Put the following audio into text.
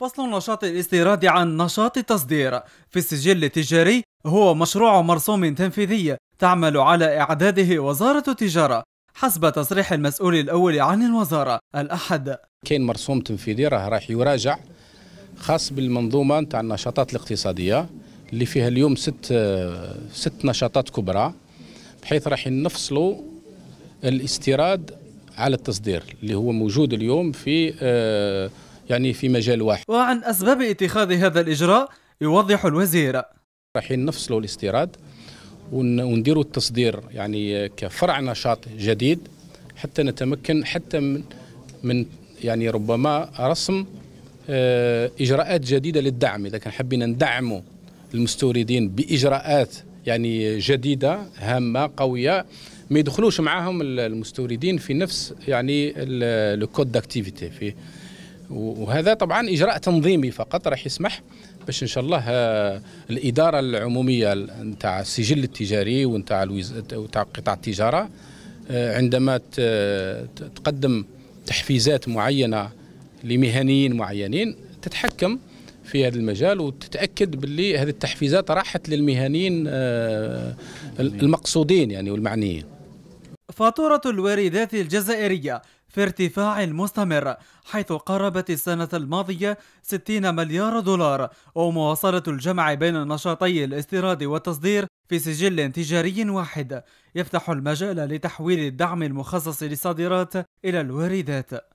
فصل النشاط الاستيرادي عن نشاط التصدير في السجل التجاري هو مشروع مرسوم تنفيذي تعمل على إعداده وزارة التجارة حسب تصريح المسؤول الأول عن الوزارة الأحد كاين مرسوم تنفيذي راه راح يراجع خاص بالمنظومة نتاع النشاطات الاقتصادية اللي فيها اليوم ست ست نشاطات كبرى بحيث راح نفصلوا الاستيراد على التصدير اللي هو موجود اليوم في آه، يعني في مجال واحد وعن أسباب اتخاذ هذا الإجراء يوضح الوزير رايحين نفصلوا الاستيراد ونديروا التصدير يعني كفرع نشاط جديد حتى نتمكن حتى من, من يعني ربما رسم آه، اجراءات جديده للدعم اذا كان حبينا ندعموا المستوردين باجراءات يعني جديده هامه قويه ما يدخلوش معاهم المستوردين في نفس يعني لو كود داكتيفيتي في وهذا طبعا اجراء تنظيمي فقط راح يسمح باش ان شاء الله آه، الاداره العموميه نتاع السجل التجاري ونتاع الوز... نتاع قطاع التجاره آه، عندما تقدم تحفيزات معينه لمهنيين معينين تتحكم في هذا المجال وتتاكد باللي هذه التحفيزات راحت للمهنيين آه، المقصودين يعني والمعنيين فاتورة الواردات الجزائرية في ارتفاع مستمر حيث قربت السنة الماضية 60 مليار دولار ومواصلة الجمع بين نشاطي الاستيراد والتصدير في سجل تجاري واحد يفتح المجال لتحويل الدعم المخصص للصادرات إلى الواردات